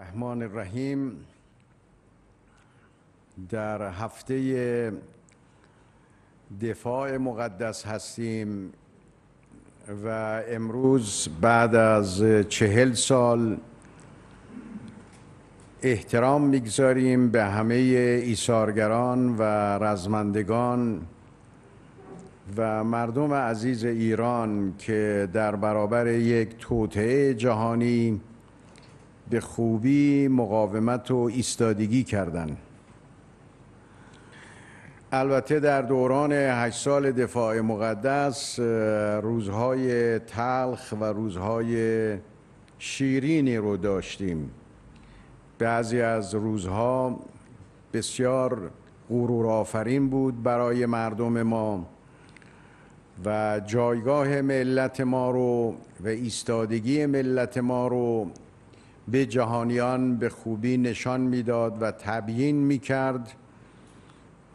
رحمان الرحیم در هفته دفاع مقدس هستیم و امروز بعد از چهل سال احترام میگذاریم به همه ایثارگران و رزمندگان و مردم عزیز ایران که در برابر یک توطعه جهانی به خوبی مقاومت و ایستادگی کردن البته در دوران هشت سال دفاع مقدس روزهای تلخ و روزهای شیرینی رو داشتیم بعضی از روزها بسیار آفرین بود برای مردم ما و جایگاه ملت ما رو و ایستادگی ملت ما رو به جهانیان به خوبی نشان میداد و تبیین میکرد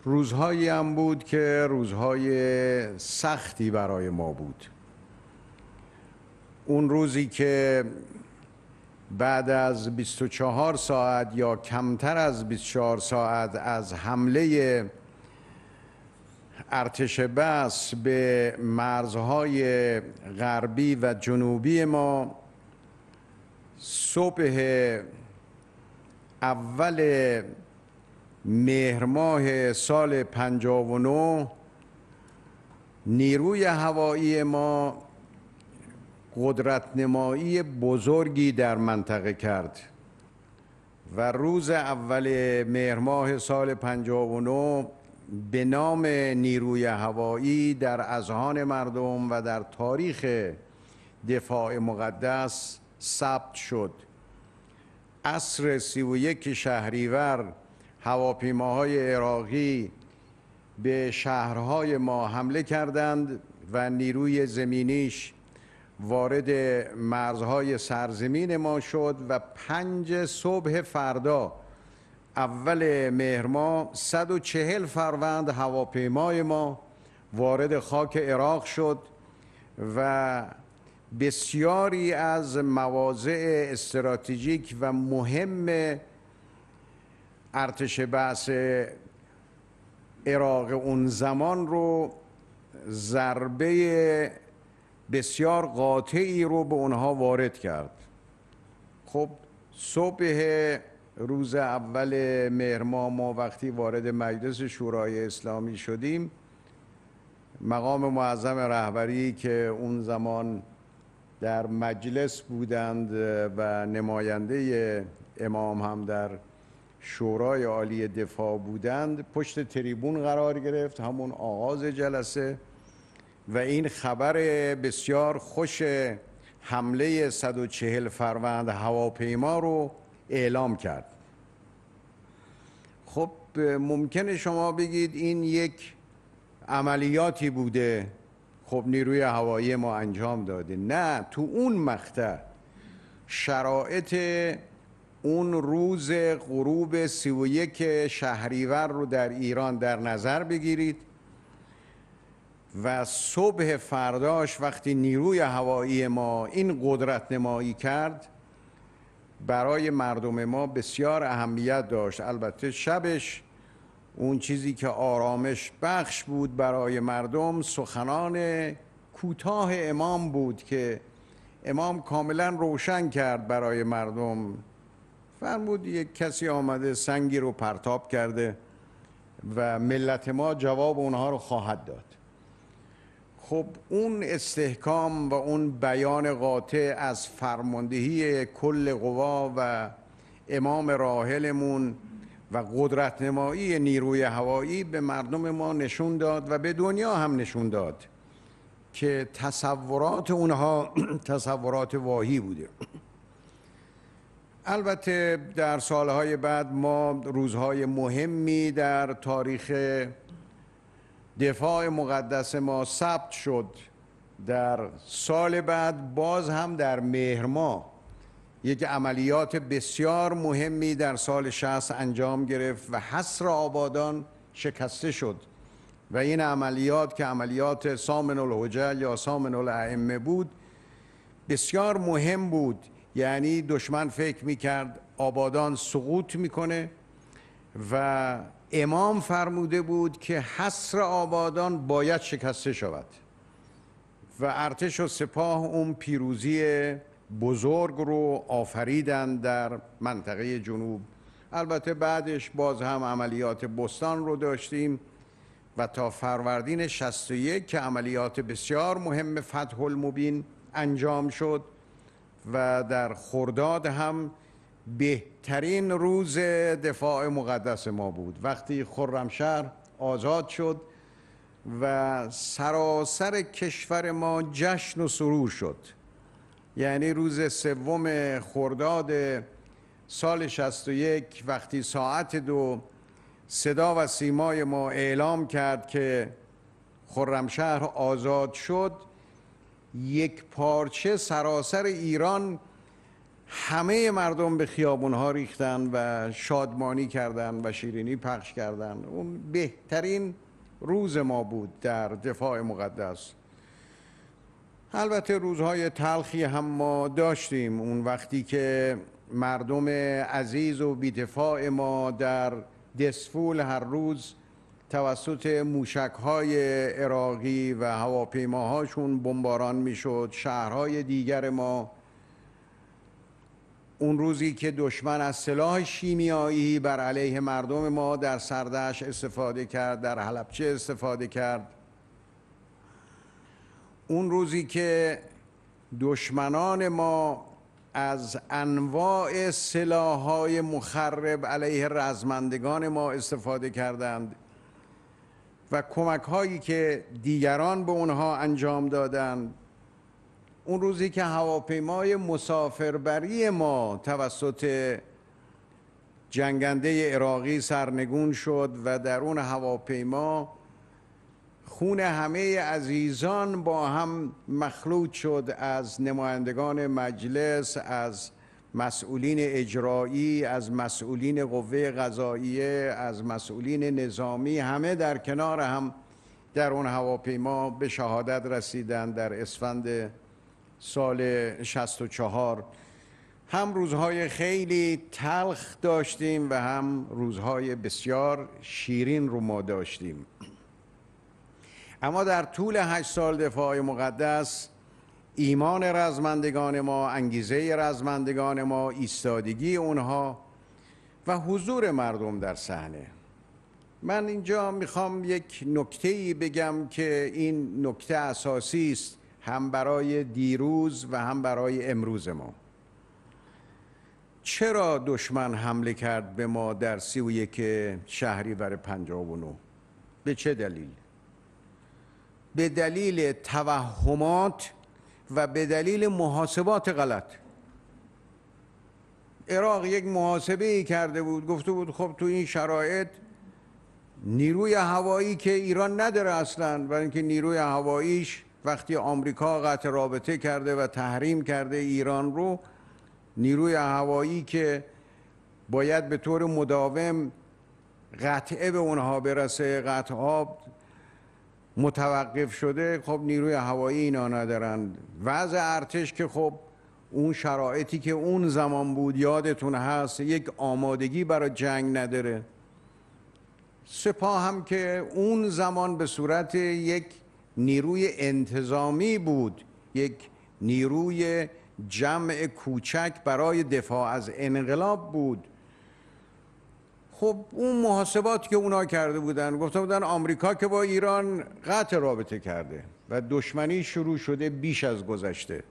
روزهایی هم بود که روزهای سختی برای ما بود اون روزی که بعد از 24 ساعت یا کمتر از 24 ساعت از حمله ارتش بس به مرزهای غربی و جنوبی ما صبح اول مهر ماه سال 59 نیروی هوایی ما قدرتنمایی بزرگی در منطقه کرد و روز اول مهر ماه سال 59 به نام نیروی هوایی در اذهان مردم و در تاریخ دفاع مقدس ثبت شد اصر سی و یک شهریور هواپیماهای عراقی به شهرهای ما حمله کردند و نیروی زمینیش وارد مرزهای سرزمین ما شد و پنج صبح فردا اول مهر ماه 140 فروند هواپیمای ما وارد خاک عراق شد و بسیاری از مواضع استراتژیک و مهم ارتش بحث عراق اون زمان رو ضربه بسیار قاطعی رو به اونها وارد کرد خب صبح روز اول مهر ما وقتی وارد مجلس شورای اسلامی شدیم مقام معظم رهبری که اون زمان در مجلس بودند و نماینده امام هم در شورای عالی دفاع بودند پشت تریبون قرار گرفت همون آغاز جلسه و این خبر بسیار خوش حمله 140 فروند هواپیما رو اعلام کرد خب ممکنه شما بگید این یک عملیاتی بوده خب نیروی هوایی ما انجام داده نه تو اون مقطع شرایط اون روز غروب سی و یک شهریور رو در ایران در نظر بگیرید و صبح فرداش وقتی نیروی هوایی ما این قدرت نمایی کرد برای مردم ما بسیار اهمیت داشت البته شبش اون چیزی که آرامش بخش بود برای مردم سخنان کوتاه امام بود که امام کاملا روشن کرد برای مردم فرمود یک کسی آمده سنگی رو پرتاب کرده و ملت ما جواب اونها رو خواهد داد خب اون استحکام و اون بیان قاطع از فرماندهی کل قوا و امام راحلمون و قدرت نمایی نیروی هوایی به مردم ما نشون داد و به دنیا هم نشون داد که تصورات اونها تصورات واهی بوده البته در سالهای بعد ما روزهای مهمی در تاریخ دفاع مقدس ما ثبت شد در سال بعد باز هم در مهر ماه یک عملیات بسیار مهمی در سال 60 انجام گرفت و حصر آبادان شکسته شد و این عملیات که عملیات سامن الهجل یا سامن الائمه بود بسیار مهم بود یعنی دشمن فکر میکرد آبادان سقوط میکنه و امام فرموده بود که حصر آبادان باید شکسته شود و ارتش و سپاه اون پیروزی بزرگ رو آفریدن در منطقه جنوب البته بعدش باز هم عملیات بستان رو داشتیم و تا فروردین 61 که عملیات بسیار مهم فتح المبین انجام شد و در خرداد هم بهترین روز دفاع مقدس ما بود وقتی خرمشهر آزاد شد و سراسر کشور ما جشن و سرور شد یعنی روز سوم خرداد سال 61 وقتی ساعت دو صدا و سیمای ما اعلام کرد که خرمشهر آزاد شد یک پارچه سراسر ایران همه مردم به ها ریختن و شادمانی کردند و شیرینی پخش کردند اون بهترین روز ما بود در دفاع مقدس البته روزهای تلخی هم ما داشتیم اون وقتی که مردم عزیز و بیدفاع ما در دسفول هر روز توسط موشک های عراقی و هواپیماهاشون بمباران میشد شهرهای دیگر ما اون روزی که دشمن از سلاح شیمیایی بر علیه مردم ما در سردش استفاده کرد در حلبچه استفاده کرد اون روزی که دشمنان ما از انواع سلاحهای مخرب علیه رزمندگان ما استفاده کردند و کمک که دیگران به اونها انجام دادند اون روزی که هواپیمای مسافربری ما توسط جنگنده عراقی سرنگون شد و در اون هواپیما خون همه عزیزان با هم مخلوط شد از نمایندگان مجلس از مسئولین اجرایی از مسئولین قوه قضاییه از مسئولین نظامی همه در کنار هم در اون هواپیما به شهادت رسیدند در اسفند سال 64 هم روزهای خیلی تلخ داشتیم و هم روزهای بسیار شیرین رو ما داشتیم اما در طول هشت سال دفاع مقدس ایمان رزمندگان ما انگیزه رزمندگان ما ایستادگی اونها و حضور مردم در صحنه من اینجا میخوام یک نکته ای بگم که این نکته اساسی است هم برای دیروز و هم برای امروز ما چرا دشمن حمله کرد به ما در سی و یک بر 59 به چه دلیل به دلیل توهمات و به دلیل محاسبات غلط عراق یک محاسبه ای کرده بود گفته بود خب تو این شرایط نیروی هوایی که ایران نداره اصلا و اینکه نیروی هواییش وقتی آمریکا قطع رابطه کرده و تحریم کرده ایران رو نیروی هوایی که باید به طور مداوم قطعه به اونها برسه قطعه متوقف شده خب نیروی هوایی اینا ندارند وضع ارتش که خب اون شرایطی که اون زمان بود یادتون هست یک آمادگی برای جنگ نداره سپاه هم که اون زمان به صورت یک نیروی انتظامی بود یک نیروی جمع کوچک برای دفاع از انقلاب بود خب اون محاسبات که اونا کرده بودن گفته بودن آمریکا که با ایران قطع رابطه کرده و دشمنی شروع شده بیش از گذشته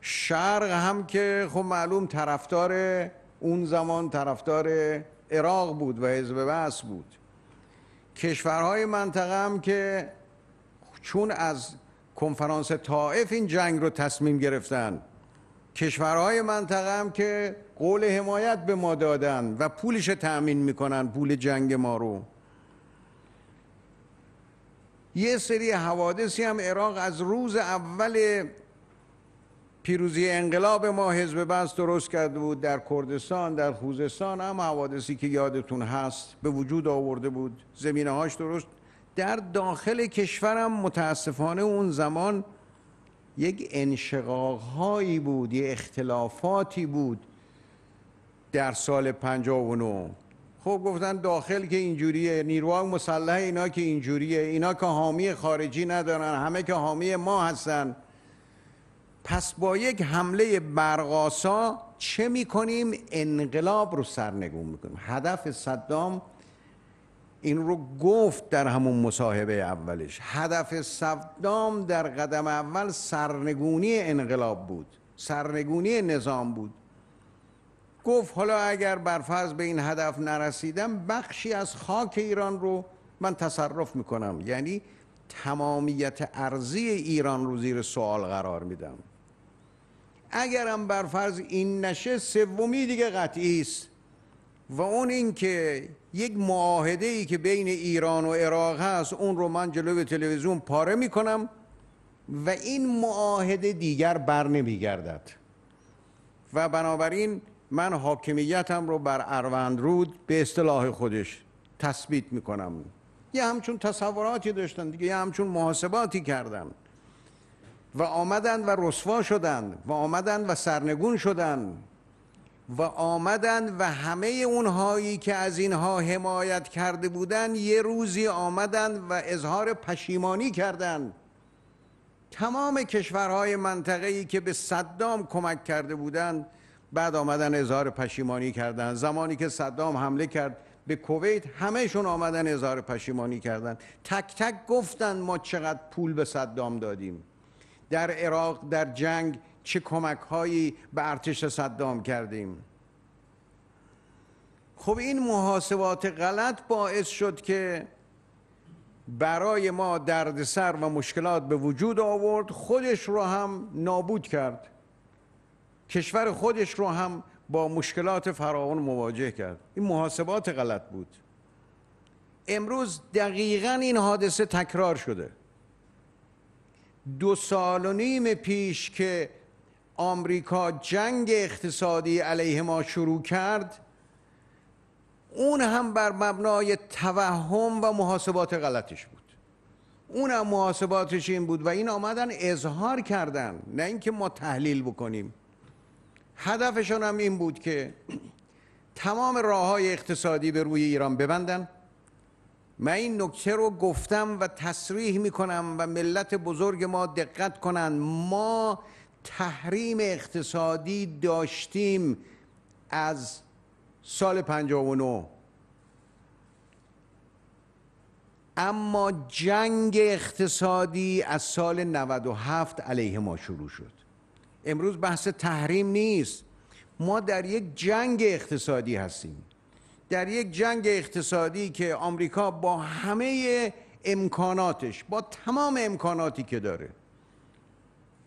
شرق هم که خب معلوم طرفدار اون زمان طرفدار عراق بود و حزب بس بود کشورهای منطقه هم که چون از کنفرانس طائف این جنگ رو تصمیم گرفتن کشورهای منطقه هم که قول حمایت به ما دادن و پولش تأمین میکنن پول جنگ ما رو یه سری حوادثی هم عراق از روز اول پیروزی انقلاب ما حزب بس درست کرده بود در کردستان در خوزستان هم حوادثی که یادتون هست به وجود آورده بود زمینه هاش درست در داخل کشورم متاسفانه اون زمان یک انشقاق هایی بود یه اختلافاتی بود در سال 59 خب گفتن داخل که اینجوریه نیروهای مسلح اینا که اینجوریه اینا که حامی خارجی ندارن همه که حامی ما هستن پس با یک حمله برقاسا چه میکنیم انقلاب رو سرنگون میکنیم هدف صدام این رو گفت در همون مصاحبه اولش هدف صدام در قدم اول سرنگونی انقلاب بود سرنگونی نظام بود گفت حالا اگر برفض به این هدف نرسیدم بخشی از خاک ایران رو من تصرف میکنم یعنی تمامیت ارزی ایران رو زیر سوال قرار میدم اگرم فرض این نشه سومی دیگه قطعی است و اون اینکه یک معاهده ای که بین ایران و عراق هست اون رو من جلوی تلویزیون پاره می کنم و این معاهده دیگر بر گردد و بنابراین من حاکمیتم رو بر اروند رود به اصطلاح خودش تثبیت می کنم یه همچون تصوراتی داشتن دیگه یه همچون محاسباتی کردن و آمدند و رسوا شدند و آمدند و سرنگون شدند و آمدن و همه اونهایی که از اینها حمایت کرده بودند یه روزی آمدن و اظهار پشیمانی کردند تمام کشورهای منطقه‌ای که به صدام کمک کرده بودند بعد آمدن اظهار پشیمانی کردند زمانی که صدام حمله کرد به کویت همهشون آمدن اظهار پشیمانی کردند تک تک گفتن ما چقدر پول به صدام دادیم در عراق در جنگ چه کمک هایی به ارتش صدام کردیم خب این محاسبات غلط باعث شد که برای ما دردسر و مشکلات به وجود آورد خودش رو هم نابود کرد کشور خودش رو هم با مشکلات فراون مواجه کرد این محاسبات غلط بود امروز دقیقا این حادثه تکرار شده دو سال و نیم پیش که آمریکا جنگ اقتصادی علیه ما شروع کرد اون هم بر مبنای توهم و محاسبات غلطش بود اون هم محاسباتش این بود و این آمدن اظهار کردن نه اینکه ما تحلیل بکنیم هدفشان هم این بود که تمام راه های اقتصادی به روی ایران ببندن من این نکته رو گفتم و تصریح میکنم و ملت بزرگ ما دقت کنن ما تحریم اقتصادی داشتیم از سال 59 اما جنگ اقتصادی از سال 97 علیه ما شروع شد امروز بحث تحریم نیست ما در یک جنگ اقتصادی هستیم در یک جنگ اقتصادی که آمریکا با همه امکاناتش با تمام امکاناتی که داره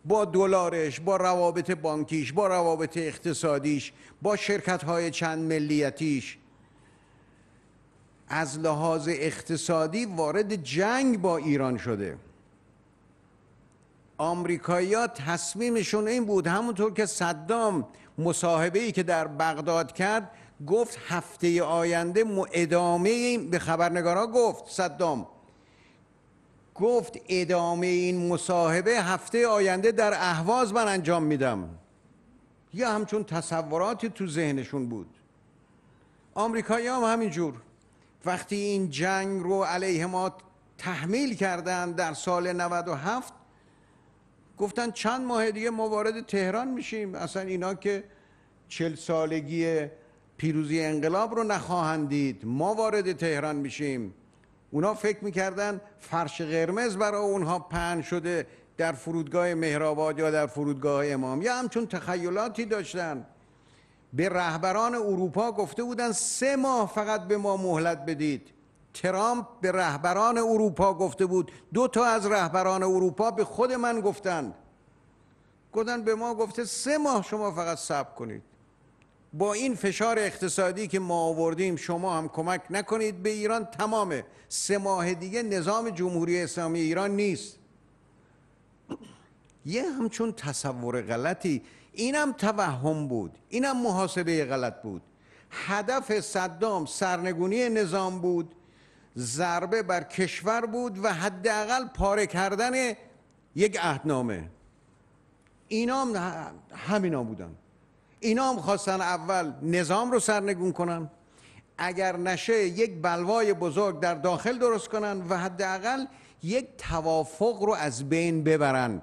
با دلارش با روابط بانکیش با روابط اقتصادیش با شرکت های چند ملیتیش از لحاظ اقتصادی وارد جنگ با ایران شده آمریکایی‌ها تصمیمشون این بود همونطور که صدام مصاحبه‌ای که در بغداد کرد گفت هفته آینده ادامه به خبرنگارا گفت صدام گفت ادامه این مصاحبه هفته آینده در اهواز من انجام میدم یا همچون تصوراتی تو ذهنشون بود آمریکایی هم همینجور وقتی این جنگ رو علیه ما تحمیل کردن در سال 97 گفتن چند ماه دیگه ما وارد تهران میشیم اصلا اینا که چل سالگی پیروزی انقلاب رو نخواهند دید ما وارد تهران میشیم اونا فکر میکردن فرش قرمز برای اونها پهن شده در فرودگاه مهرآباد یا در فرودگاه امام یا همچون تخیلاتی داشتن به رهبران اروپا گفته بودن سه ماه فقط به ما مهلت بدید ترامپ به رهبران اروپا گفته بود دو تا از رهبران اروپا به خود من گفتند گفتن به ما گفته سه ماه شما فقط صبر کنید با این فشار اقتصادی که ما آوردیم شما هم کمک نکنید به ایران تمام سه ماه دیگه نظام جمهوری اسلامی ایران نیست یه همچون تصور غلطی اینم توهم بود اینم محاسبه غلط بود هدف صدام سرنگونی نظام بود ضربه بر کشور بود و حداقل پاره کردن یک عهدنامه اینام همینا بودن اینا هم خواستن اول نظام رو سرنگون کنن اگر نشه یک بلوای بزرگ در داخل درست کنن و حداقل یک توافق رو از بین ببرن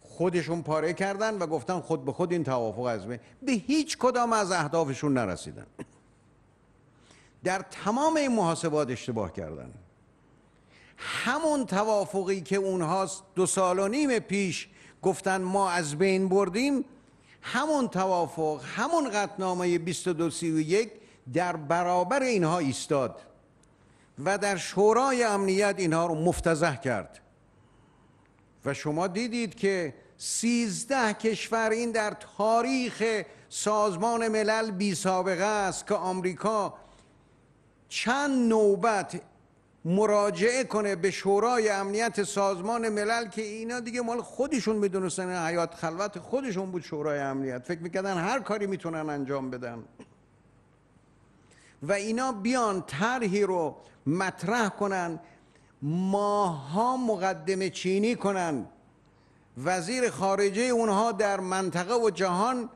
خودشون پاره کردن و گفتن خود به خود این توافق از بین به هیچ کدام از اهدافشون نرسیدن در تمام این محاسبات اشتباه کردن همون توافقی که اونها دو سال و نیم پیش گفتن ما از بین بردیم همون توافق همون قطنامه 2231 در برابر اینها ایستاد و در شورای امنیت اینها رو مفتزه کرد و شما دیدید که 13 کشور این در تاریخ سازمان ملل بی سابقه است که آمریکا چند نوبت مراجعه کنه به شورای امنیت سازمان ملل که اینا دیگه مال خودشون میدونستن حیات خلوت خودشون بود شورای امنیت فکر میکردن هر کاری میتونن انجام بدن و اینا بیان طرحی رو مطرح کنن ماها مقدم چینی کنن وزیر خارجه اونها در منطقه و جهان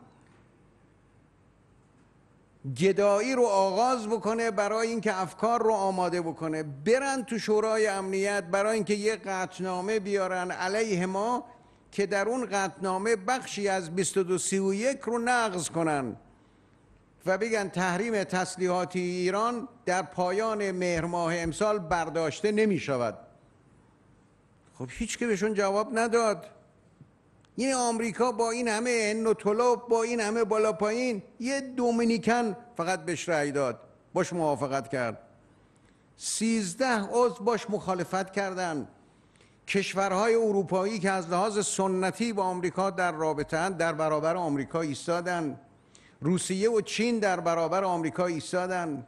گدایی رو آغاز بکنه برای اینکه افکار رو آماده بکنه برن تو شورای امنیت برای اینکه یه قطنامه بیارن علیه ما که در اون قطنامه بخشی از 2231 رو نقض کنن و بگن تحریم تسلیحاتی ایران در پایان مهرماه ماه امسال برداشته نمی شود خب هیچ که بهشون جواب نداد این آمریکا با این همه ان و با این همه بالا پایین یه دومینیکن فقط بهش رأی داد باش موافقت کرد سیزده عضو باش مخالفت کردند کشورهای اروپایی که از لحاظ سنتی با آمریکا در رابطه در برابر آمریکا ایستادن روسیه و چین در برابر آمریکا ایستادن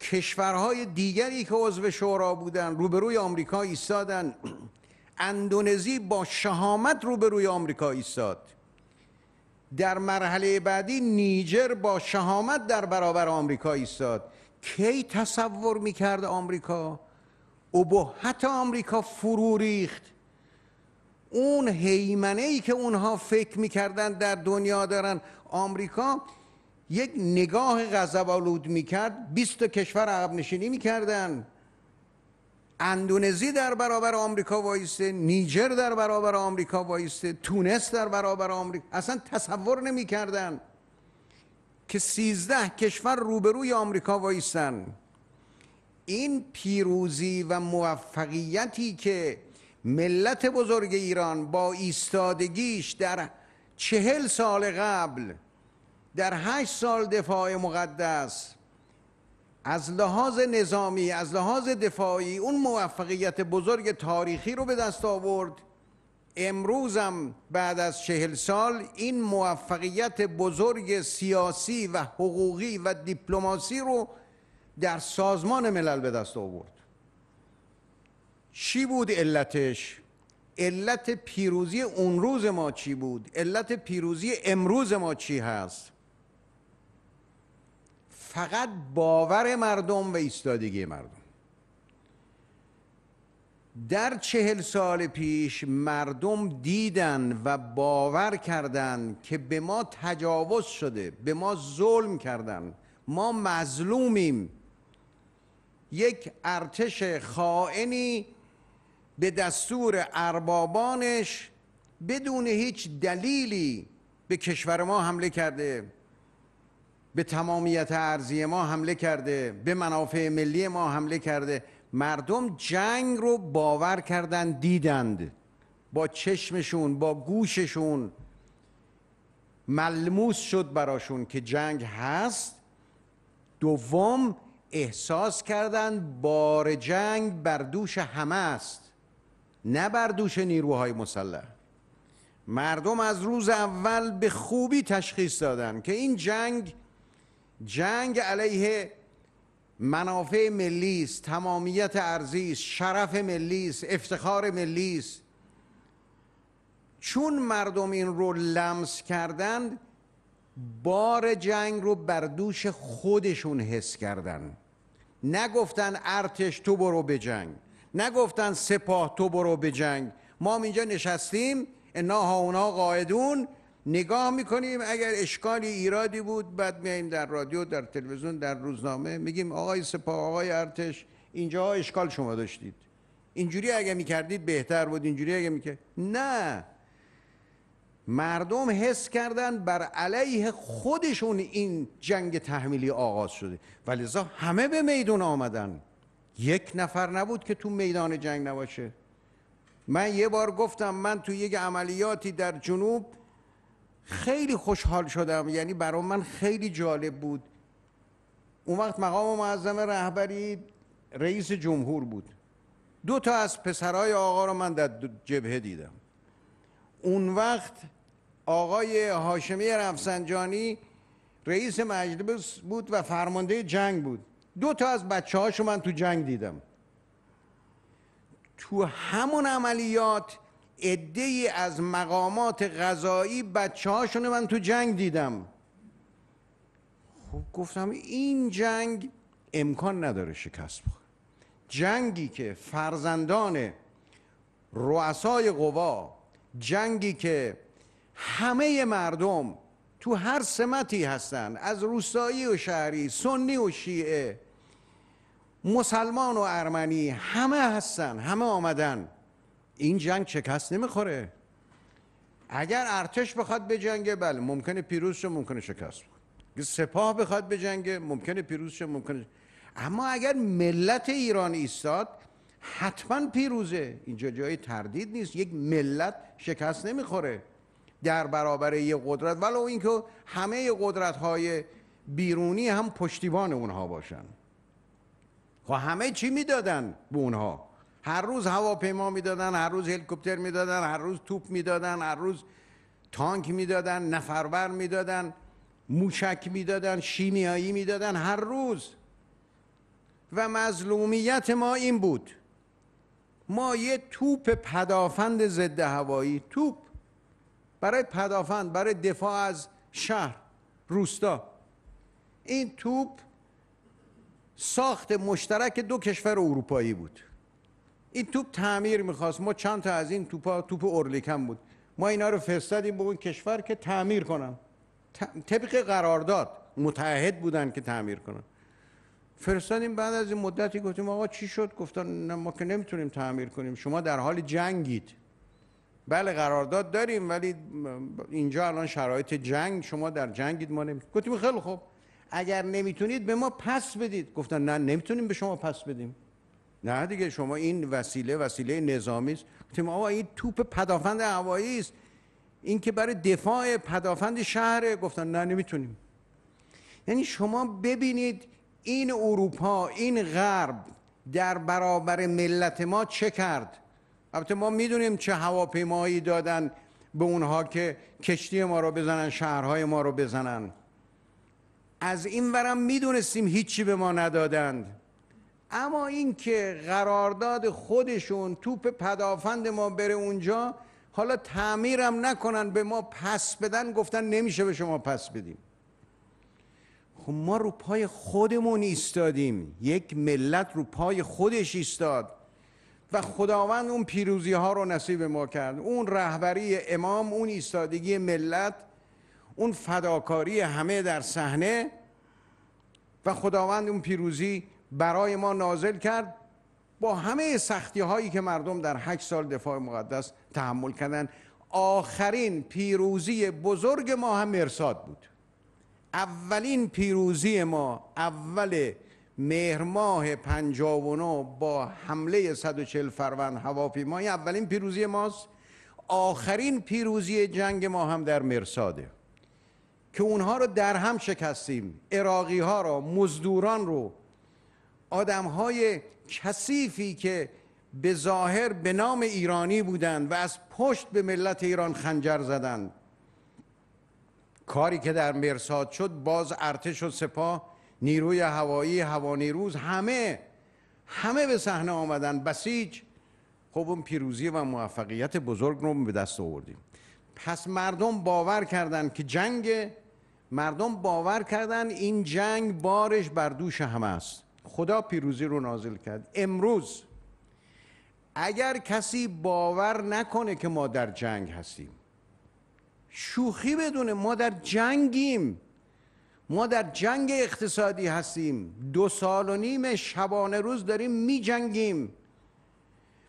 کشورهای دیگری که عضو شورا بودن روبروی آمریکا ایستادن اندونزی با شهامت روبروی آمریکا ایستاد در مرحله بعدی نیجر با شهامت در برابر آمریکا ایستاد کی تصور میکرد آمریکا ابهت آمریکا فرو ریخت اون حیمنه ای که اونها فکر میکردن در دنیا دارن آمریکا یک نگاه غضب آلود میکرد 20 کشور عقب نشینی میکردن اندونزی در برابر آمریکا وایسته نیجر در برابر آمریکا وایسته تونس در برابر آمریکا اصلا تصور نمیکردن که 13 کشور روبروی آمریکا وایستن این پیروزی و موفقیتی که ملت بزرگ ایران با ایستادگیش در چهل سال قبل در هشت سال دفاع مقدس از لحاظ نظامی از لحاظ دفاعی اون موفقیت بزرگ تاریخی رو به دست آورد امروزم بعد از چهل سال این موفقیت بزرگ سیاسی و حقوقی و دیپلماسی رو در سازمان ملل به دست آورد چی بود علتش؟ علت پیروزی اون روز ما چی بود؟ علت پیروزی امروز ما چی هست؟ فقط باور مردم و ایستادگی مردم در چهل سال پیش مردم دیدن و باور کردند که به ما تجاوز شده به ما ظلم کردن ما مظلومیم یک ارتش خائنی به دستور اربابانش بدون هیچ دلیلی به کشور ما حمله کرده به تمامیت ارزی ما حمله کرده به منافع ملی ما حمله کرده مردم جنگ رو باور کردن دیدند با چشمشون با گوششون ملموس شد براشون که جنگ هست دوم احساس کردند بار جنگ بر دوش همه است نه بر دوش نیروهای مسلح مردم از روز اول به خوبی تشخیص دادند که این جنگ جنگ علیه منافع ملی است تمامیت ارزی است شرف ملی است افتخار ملی است چون مردم این رو لمس کردند بار جنگ رو بر دوش خودشون حس کردند نگفتن ارتش تو برو به جنگ نگفتن سپاه تو برو به جنگ ما اینجا نشستیم انا ها اونا قاعدون نگاه میکنیم اگر اشکالی ایرادی بود بعد میاییم در رادیو در تلویزیون در روزنامه میگیم آقای سپاه آقای ارتش اینجا اشکال شما داشتید اینجوری اگه میکردید بهتر بود اینجوری اگه میکرد نه مردم حس کردن بر علیه خودشون این جنگ تحمیلی آغاز شده ولی همه به میدون آمدن یک نفر نبود که تو میدان جنگ نباشه من یه بار گفتم من تو یک عملیاتی در جنوب خیلی خوشحال شدم یعنی برای من خیلی جالب بود اون وقت مقام معظم رهبری رئیس جمهور بود دو تا از پسرای آقا رو من در جبهه دیدم اون وقت آقای هاشمی رفسنجانی رئیس مجلس بود و فرمانده جنگ بود دو تا از بچه رو من تو جنگ دیدم تو همون عملیات ای از مقامات غذایی بچه من تو جنگ دیدم خب گفتم این جنگ امکان نداره شکست بخوره جنگی که فرزندان رؤسای قوا جنگی که همه مردم تو هر سمتی هستند، از روستایی و شهری سنی و شیعه مسلمان و ارمنی همه هستن همه آمدن این جنگ شکست نمیخوره اگر ارتش بخواد به جنگ بله ممکنه پیروز شه ممکنه شکست بخوره سپاه بخواد به جنگ ممکنه پیروز شه ممکنه اما اگر ملت ایران ایستاد حتما پیروزه اینجا جای تردید نیست یک ملت شکست نمیخوره در برابر یه قدرت ولو اینکه همه قدرت های بیرونی هم پشتیبان اونها باشن خب همه چی میدادن به اونها هر روز هواپیما میدادن هر روز هلیکوپتر میدادن هر روز توپ میدادن هر روز تانک میدادن نفربر میدادن موشک میدادن شیمیایی میدادن هر روز و مظلومیت ما این بود ما یه توپ پدافند ضد هوایی توپ برای پدافند برای دفاع از شهر روستا این توپ ساخت مشترک دو کشور اروپایی بود این توپ تعمیر میخواست ما چند تا از این توپا توپ اورلیکم بود ما اینا رو فرستادیم به اون کشور که تعمیر کنم. طبق قرارداد متحد بودن که تعمیر کنن فرستادیم بعد از این مدتی گفتیم آقا چی شد گفتن نه ما که نمیتونیم تعمیر کنیم شما در حال جنگید بله قرارداد داریم ولی اینجا الان شرایط جنگ شما در جنگید ما نمیتونیم گفتیم خیلی خوب اگر نمیتونید به ما پس بدید گفتن نه نمیتونیم به شما پس بدیم نه دیگه شما این وسیله وسیله نظامی است گفتیم آقا این توپ پدافند هوایی است این که برای دفاع پدافند شهر گفتن نه نمیتونیم یعنی شما ببینید این اروپا این غرب در برابر ملت ما چه کرد البته ما میدونیم چه هواپیمایی دادن به اونها که کشتی ما رو بزنن شهرهای ما رو بزنن از این ورم میدونستیم هیچی به ما ندادند اما اینکه قرارداد خودشون توپ پدافند ما بره اونجا حالا تعمیرم نکنن به ما پس بدن گفتن نمیشه به شما پس بدیم خب ما رو پای خودمون ایستادیم یک ملت رو پای خودش ایستاد و خداوند اون پیروزی ها رو نصیب ما کرد اون رهبری امام اون ایستادگی ملت اون فداکاری همه در صحنه و خداوند اون پیروزی برای ما نازل کرد با همه سختی هایی که مردم در هشت سال دفاع مقدس تحمل کردن آخرین پیروزی بزرگ ما هم مرساد بود اولین پیروزی ما اول مهرماه 59 با حمله 140 فروند هواپیمایی اولین پیروزی ماست آخرین پیروزی جنگ ما هم در مرساده که اونها رو در هم شکستیم عراقی ها رو مزدوران رو آدم های کثیفی که به ظاهر به نام ایرانی بودند و از پشت به ملت ایران خنجر زدند کاری که در مرساد شد باز ارتش و سپاه نیروی هوایی روز همه همه به صحنه آمدند بسیج خب اون پیروزی و موفقیت بزرگ رو به دست آوردیم پس مردم باور کردند که جنگ مردم باور کردند این جنگ بارش بر دوش همه است خدا پیروزی رو نازل کرد امروز اگر کسی باور نکنه که ما در جنگ هستیم شوخی بدونه ما در جنگیم ما در جنگ اقتصادی هستیم دو سال و نیم شبانه روز داریم می جنگیم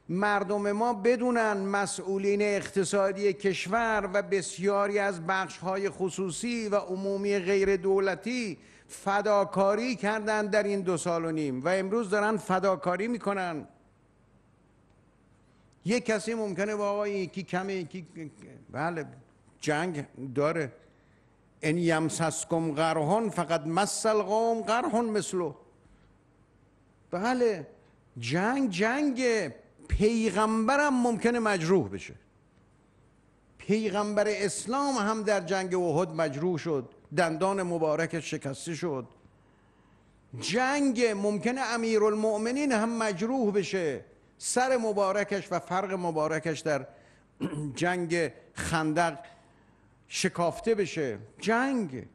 مردم ما بدونن مسئولین اقتصادی کشور و بسیاری از بخشهای خصوصی و عمومی غیر دولتی فداکاری کردند در این دو سال و نیم و امروز دارن فداکاری میکنن یک کسی ممکنه با آقای یکی کمه بله جنگ داره این یمسسکم قرهون فقط مسل قوم مثلو بله جنگ جنگه پیغمبرم ممکنه مجروح بشه پیغمبر اسلام هم در جنگ احد مجروح شد دندان مبارکش شکسته شد جنگ ممکنه امیر هم مجروح بشه سر مبارکش و فرق مبارکش در جنگ خندق شکافته بشه جنگ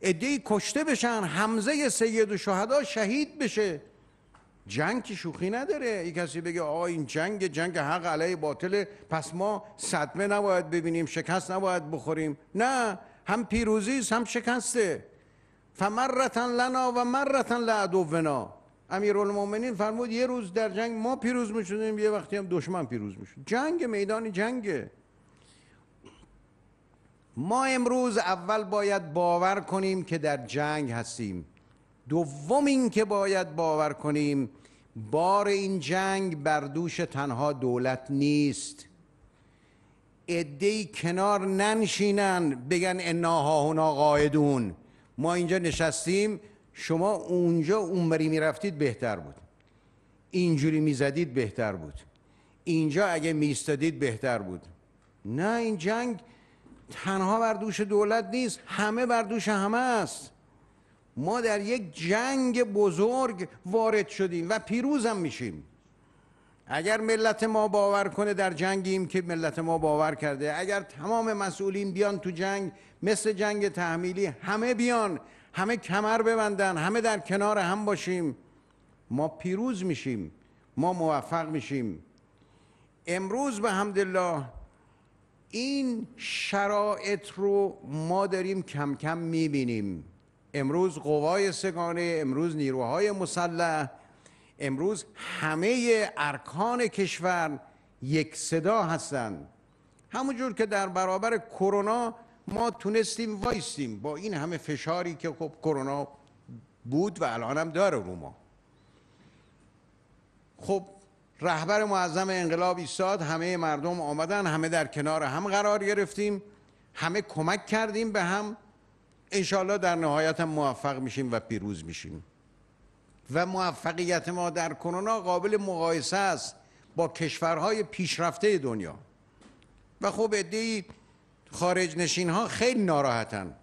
ادهی کشته بشن حمزه سید و شهدا شهید بشه جنگ که شوخی نداره یک کسی بگه آقا این جنگ جنگ حق علیه باطله پس ما صدمه نباید ببینیم شکست نباید بخوریم نه هم پیروزی هم شکسته فمرتن لنا و مرتن لعدونا امیرالمومنین فرمود یه روز در جنگ ما پیروز میشدیم یه وقتی هم دشمن پیروز میشد جنگ میدانی جنگه ما امروز اول باید باور کنیم که در جنگ هستیم دوم این که باید باور کنیم بار این جنگ بر دوش تنها دولت نیست ادی کنار ننشینن بگن انا هنا قاعدون ما اینجا نشستیم شما اونجا اونوری میرفتید بهتر بود اینجوری میزدید بهتر بود اینجا اگه میستادید بهتر بود نه این جنگ تنها بر دوش دولت نیست همه بر دوش همه است ما در یک جنگ بزرگ وارد شدیم و پیروزم میشیم اگر ملت ما باور کنه در جنگیم که ملت ما باور کرده اگر تمام مسئولین بیان تو جنگ مثل جنگ تحمیلی همه بیان همه کمر ببندن همه در کنار هم باشیم ما پیروز میشیم ما موفق میشیم امروز به همدلله این شرایط رو ما داریم کم کم میبینیم امروز قوای سگانه امروز نیروهای مسلح امروز همه ارکان کشور یک صدا هستند همونجور که در برابر کرونا ما تونستیم وایستیم با این همه فشاری که خب کرونا بود و الان هم داره رو ما خب رهبر معظم انقلاب ایستاد همه مردم آمدن همه در کنار هم قرار گرفتیم همه کمک کردیم به هم انشاءالله در نهایت هم موفق میشیم و پیروز میشیم و موفقیت ما در کرونا قابل مقایسه است با کشورهای پیشرفته دنیا و خب ادهی خارج نشین ها خیلی ناراحتن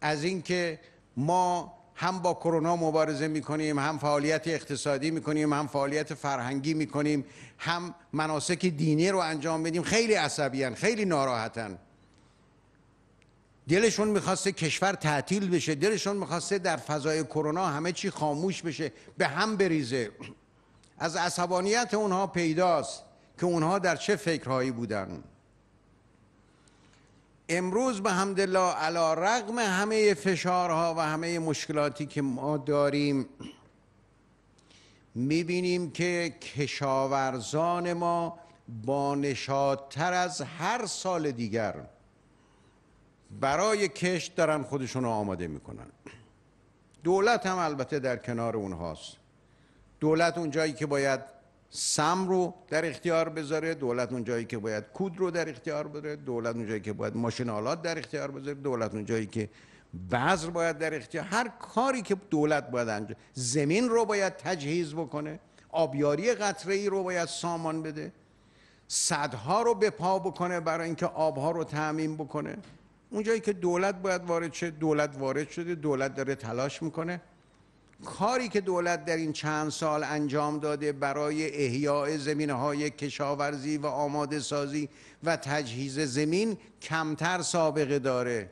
از اینکه ما هم با کرونا مبارزه میکنیم هم فعالیت اقتصادی میکنیم هم فعالیت فرهنگی میکنیم هم مناسک دینی رو انجام بدیم خیلی عصبیان خیلی ناراحتن دلشون میخواسته کشور تعطیل بشه دلشون میخواسته در فضای کرونا همه چی خاموش بشه به هم بریزه از عصبانیت اونها پیداست که اونها در چه فکرهایی بودن امروز به همدلله علا رقم همه فشارها و همه مشکلاتی که ما داریم میبینیم که کشاورزان ما با از هر سال دیگر برای کشت دارن خودشون رو آماده میکنن دولت هم البته در کنار اونهاست دولت اون جایی که باید سم رو در اختیار بذاره دولت اون جایی که باید کود رو در اختیار بذاره دولت اون جایی که باید آلات در اختیار بذاره دولت اون جایی که بذر باید در اختیار هر کاری که دولت باید انجام زمین رو باید تجهیز بکنه آبیاری قطره ای رو باید سامان بده صدها رو به پا بکنه برای اینکه آبها رو تعمین بکنه اونجایی که دولت باید وارد شه دولت وارد شده دولت داره تلاش میکنه کاری که دولت در این چند سال انجام داده برای احیاء زمین های کشاورزی و آماده سازی و تجهیز زمین کمتر سابقه داره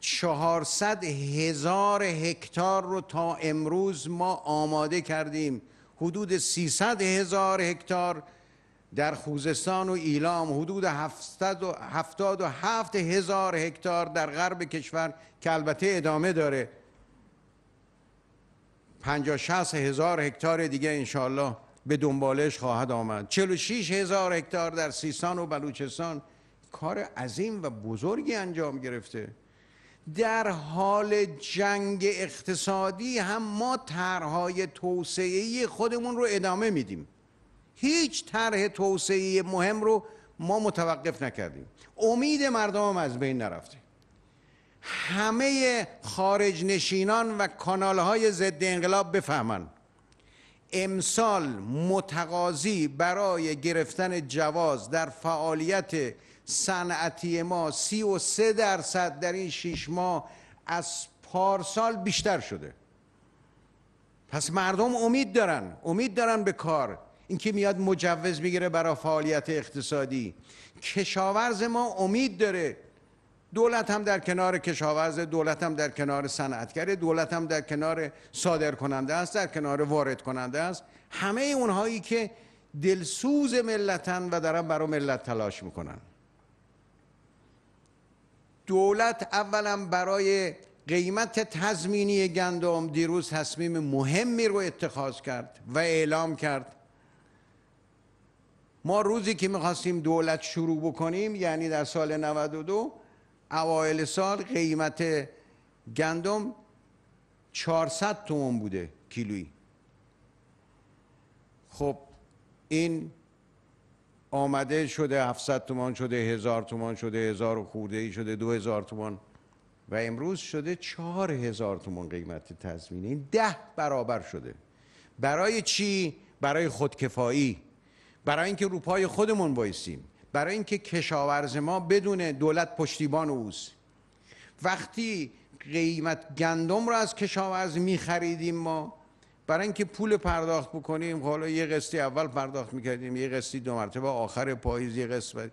چهارصد هزار هکتار رو تا امروز ما آماده کردیم حدود 300 هزار هکتار در خوزستان و ایلام حدود 77 هزار هکتار در غرب کشور که البته ادامه داره 50 هزار هکتار دیگه انشالله به دنبالش خواهد آمد 46 هزار هکتار در سیستان و بلوچستان کار عظیم و بزرگی انجام گرفته در حال جنگ اقتصادی هم ما طرحهای توسعه خودمون رو ادامه میدیم هیچ طرح توسعه مهم رو ما متوقف نکردیم امید مردم هم از بین نرفته همه خارج نشینان و کانال های ضد انقلاب بفهمن امسال متقاضی برای گرفتن جواز در فعالیت صنعتی ما 33 درصد در این شیش ماه از پارسال بیشتر شده پس مردم امید دارن امید دارن به کار اینکه میاد مجوز میگیره برای فعالیت اقتصادی کشاورز ما امید داره دولت هم در کنار کشاورز دولت هم در کنار صنعتگر دولت هم در کنار صادر کننده است در کنار وارد کننده است همه اونهایی که دلسوز ملتن و دارن برای ملت تلاش میکنن دولت اولا برای قیمت تضمینی گندم دیروز تصمیم مهمی رو اتخاذ کرد و اعلام کرد ما روزی که میخواستیم دولت شروع بکنیم یعنی در سال 92 اوایل سال قیمت گندم 400 تومان بوده کیلویی خب این آمده شده 700 تومان شده 1000 تومان شده 1000 خورده ای شده 2000 تومان و امروز شده 4000 تومان قیمت تضمین این ده برابر شده برای چی برای خودکفایی برای اینکه روپای خودمون بایستیم برای اینکه کشاورز ما بدون دولت پشتیبان اوست وقتی قیمت گندم رو از کشاورز می ما برای اینکه پول پرداخت بکنیم حالا یه قسطی اول پرداخت میکردیم یه قسطی دو مرتبه آخر پاییز یه قسط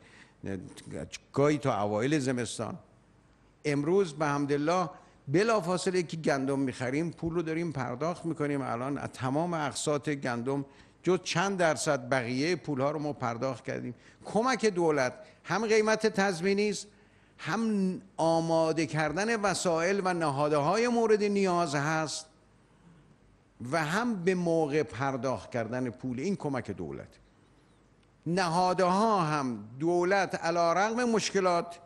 گاهی تا اوایل زمستان امروز به حمدالله بلافاصله که گندم میخریم پول رو داریم پرداخت میکنیم الان تمام اقساط گندم جز چند درصد بقیه پول ها رو ما پرداخت کردیم کمک دولت هم قیمت تضمینی است هم آماده کردن وسایل و نهاده های مورد نیاز هست و هم به موقع پرداخت کردن پول این کمک دولت نهاده ها هم دولت علا رقم مشکلات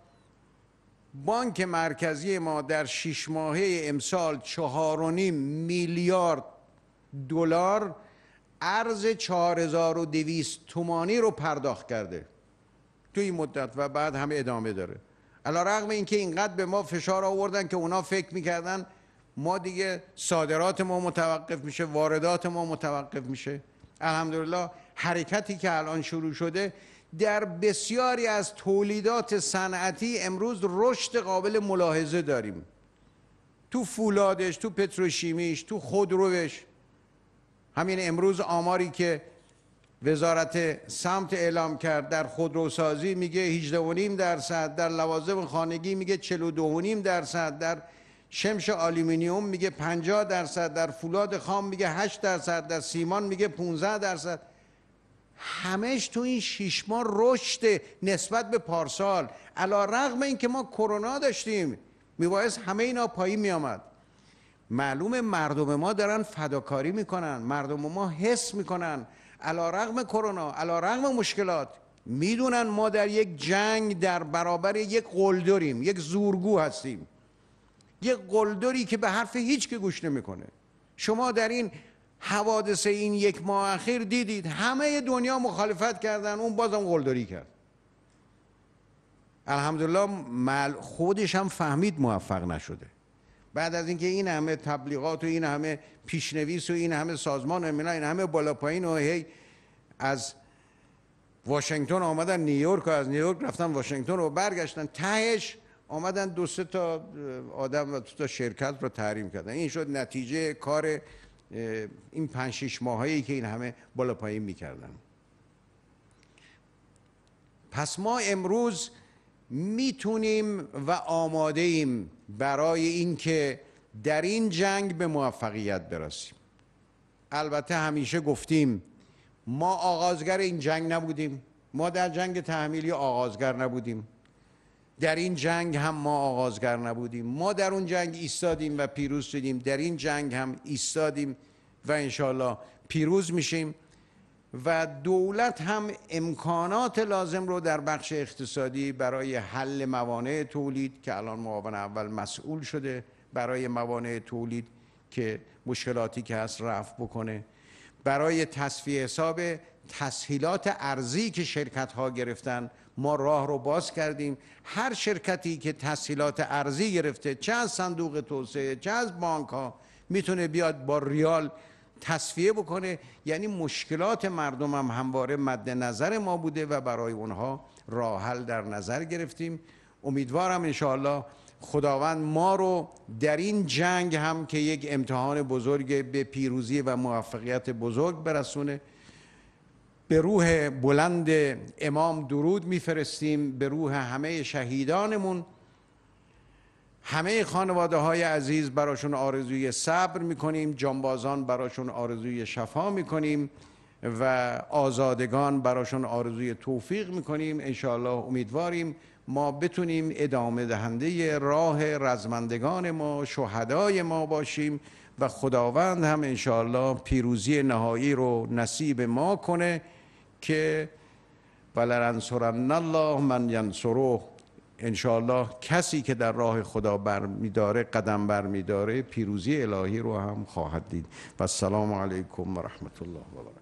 بانک مرکزی ما در شش ماهه امسال چهار میلیارد دلار ارز 4200 تومانی رو پرداخت کرده تو این مدت و بعد هم ادامه داره علا رقم اینکه اینقدر به ما فشار آوردن که اونا فکر میکردن ما دیگه صادرات ما متوقف میشه واردات ما متوقف میشه الحمدلله حرکتی که الان شروع شده در بسیاری از تولیدات صنعتی امروز رشد قابل ملاحظه داریم تو فولادش تو پتروشیمیش تو خودروش همین امروز آماری که وزارت سمت اعلام کرد در خودروسازی میگه 18.5 درصد در لوازم خانگی میگه 42.5 درصد در شمش آلومینیوم میگه 50 درصد در فولاد خام میگه 8 درصد در سیمان میگه 15 درصد همش تو این 6 ماه رشد نسبت به پارسال علی رغم اینکه ما کرونا داشتیم میباید همه اینا پایین میامد معلومه مردم ما دارن فداکاری میکنن مردم ما حس میکنن علا رغم کرونا علا رغم مشکلات میدونن ما در یک جنگ در برابر یک قلدریم یک زورگو هستیم یک قلدری که به حرف هیچ که گوش نمیکنه شما در این حوادث این یک ماه اخیر دیدید همه دنیا مخالفت کردن اون بازم قلدری کرد الحمدلله خودش هم فهمید موفق نشده بعد از اینکه این همه تبلیغات و این همه پیشنویس و این همه سازمان و این همه بالا پایین و هی از واشنگتن آمدن نیویورک و از نیویورک رفتن واشنگتن و برگشتن تهش آمدن دو سه تا آدم و دو تا شرکت رو تحریم کردن این شد نتیجه کار این پنج شش ماهایی که این همه بالا پایین میکردن پس ما امروز میتونیم و آماده ایم برای اینکه در این جنگ به موفقیت برسیم البته همیشه گفتیم ما آغازگر این جنگ نبودیم ما در جنگ تحمیلی آغازگر نبودیم در این جنگ هم ما آغازگر نبودیم ما در اون جنگ ایستادیم و پیروز شدیم در این جنگ هم ایستادیم و انشالله پیروز میشیم و دولت هم امکانات لازم رو در بخش اقتصادی برای حل موانع تولید که الان معاون اول مسئول شده برای موانع تولید که مشکلاتی که هست رفع بکنه برای تصفیه حساب تسهیلات ارزی که شرکت ها گرفتن ما راه رو باز کردیم هر شرکتی که تسهیلات ارزی گرفته چه از صندوق توسعه چه از بانک ها میتونه بیاد با ریال تصفیه بکنه یعنی مشکلات مردم هم همواره مد نظر ما بوده و برای اونها راه حل در نظر گرفتیم امیدوارم انشاءالله خداوند ما رو در این جنگ هم که یک امتحان بزرگ به پیروزی و موفقیت بزرگ برسونه به روح بلند امام درود میفرستیم به روح همه شهیدانمون همه خانواده های عزیز براشون آرزوی صبر میکنیم جانبازان براشون آرزوی شفا میکنیم و آزادگان براشون آرزوی توفیق میکنیم انشاءالله امیدواریم ما بتونیم ادامه دهنده راه رزمندگان ما شهدای ما باشیم و خداوند هم انشاءالله پیروزی نهایی رو نصیب ما کنه که ولرنصرن الله من ینصروه انشاالله کسی که در راه خدا برمیداره قدم برمیداره پیروزی الهی رو هم خواهد دید و السلام علیکم و رحمت الله و